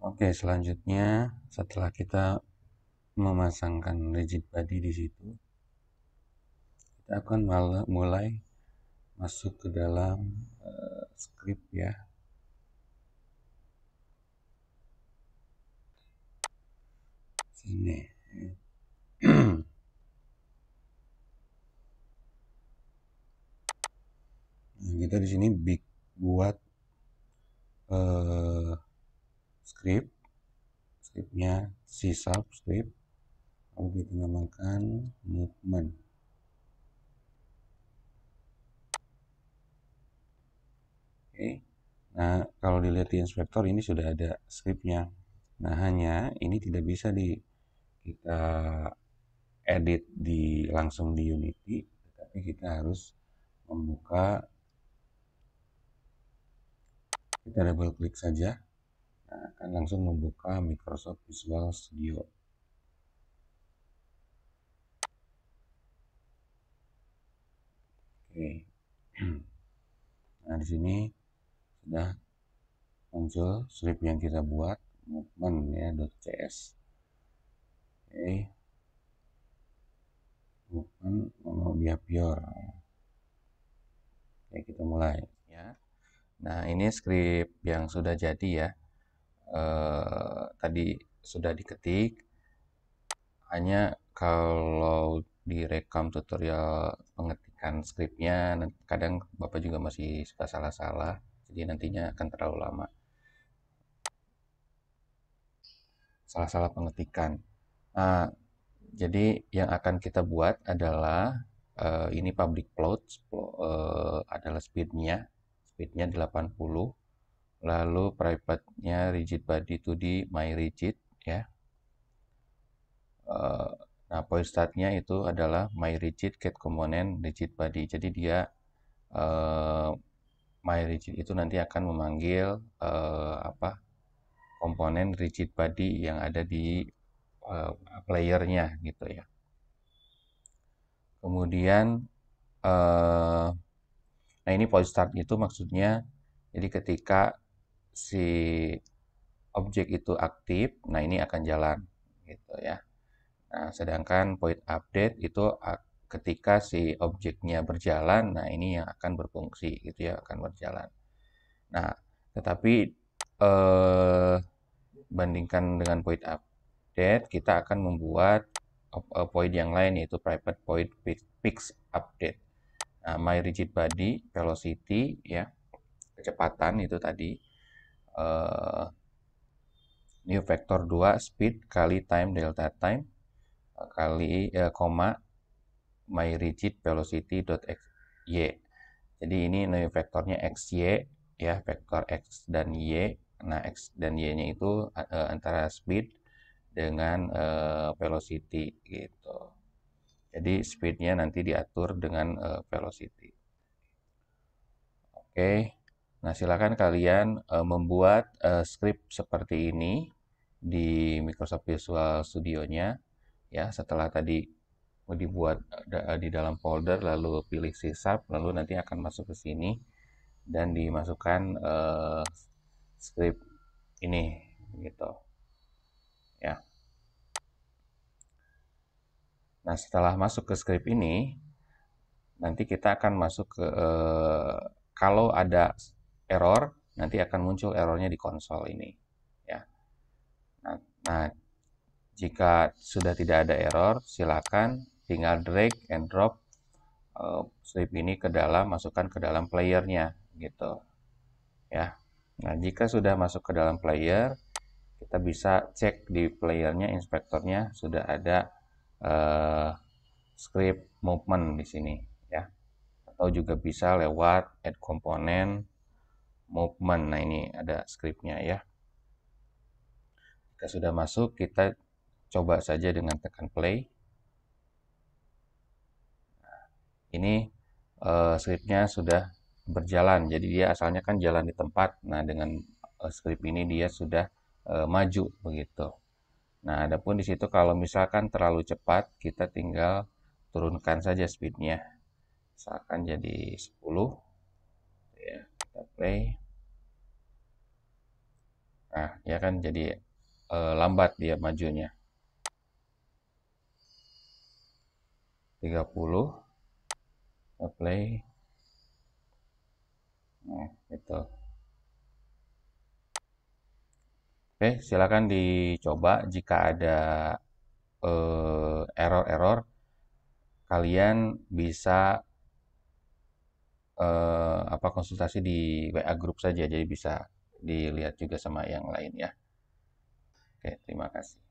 Oke, selanjutnya setelah kita memasangkan rigid body di situ, kita akan mulai masuk ke dalam uh, script ya. Sini. nah, kita di sini big buat uh, script scriptnya C sharp script lalu kita namakan movement oke nah kalau dilihat di inspector ini sudah ada scriptnya nah hanya ini tidak bisa di kita edit di langsung di Unity tetapi kita harus membuka kita double klik saja Nah, akan langsung membuka Microsoft Visual Studio. Oke. Nah, di sini sudah muncul script yang kita buat movement ya .cs. Oke. Movement monobia pure. Oke, kita mulai ya. Nah, ini script yang sudah jadi ya. Eh, tadi sudah diketik hanya kalau direkam tutorial pengetikan skripnya kadang bapak juga masih suka salah-salah jadi nantinya akan terlalu lama salah-salah pengetikan nah, jadi yang akan kita buat adalah uh, ini public plot uh, eh, adalah speednya speednya 80 lalu private-nya rigid body itu di my rigid ya eh, nah point startnya itu adalah my rigid get komponen rigid body jadi dia eh, my rigid itu nanti akan memanggil eh, apa komponen rigid body yang ada di playernya gitu ya kemudian uh, nah ini point start itu maksudnya jadi ketika si objek itu aktif, nah ini akan jalan gitu ya. Nah, sedangkan point update itu ketika si objeknya berjalan, nah ini yang akan berfungsi gitu ya, akan berjalan. Nah, tetapi eh, bandingkan dengan point update, kita akan membuat eh, point yang lain yaitu private point fix update. Nah, my rigid body velocity ya, kecepatan itu tadi uh, eh, new vector 2 speed kali time delta time eh, kali uh, koma my rigid velocity dot x y jadi ini new vektornya x y ya vektor x dan y nah x dan y nya itu uh, antara speed dengan uh, velocity gitu jadi speednya nanti diatur dengan velocity oke okay. Nah, silakan kalian uh, membuat uh, eh, script seperti ini di Microsoft Visual Studio-nya ya setelah tadi dibuat eh, di dalam folder lalu pilih sisap lalu nanti akan masuk ke sini dan dimasukkan uh, script ini gitu ya Nah setelah masuk ke script ini nanti kita akan masuk ke uh, kalau ada error, nanti akan muncul errornya di konsol ini. Ya. Nah, nah, jika sudah tidak ada error, silakan tinggal drag and drop uh, sweep ini ke dalam, masukkan ke dalam playernya, gitu. Ya. Nah, jika sudah masuk ke dalam player, kita bisa cek di playernya, inspektornya sudah ada uh, script movement di sini, ya. Atau juga bisa lewat add component movement. Nah, ini ada scriptnya ya. Jika sudah masuk, kita coba saja dengan tekan play. Nah, ini uh, eh, scriptnya sudah berjalan. Jadi dia asalnya kan jalan di tempat. Nah, dengan uh, eh, script ini dia sudah uh, maju begitu. Nah, adapun di situ kalau misalkan terlalu cepat, kita tinggal turunkan saja speednya. Misalkan jadi 10. Ya, kita play nah ya kan jadi e, lambat dia majunya 30 apply nah itu oke silakan dicoba jika ada eh, error-error e, kalian bisa eh, apa konsultasi di WA grup saja jadi bisa dilihat juga sama yang lain ya. Oke, terima kasih.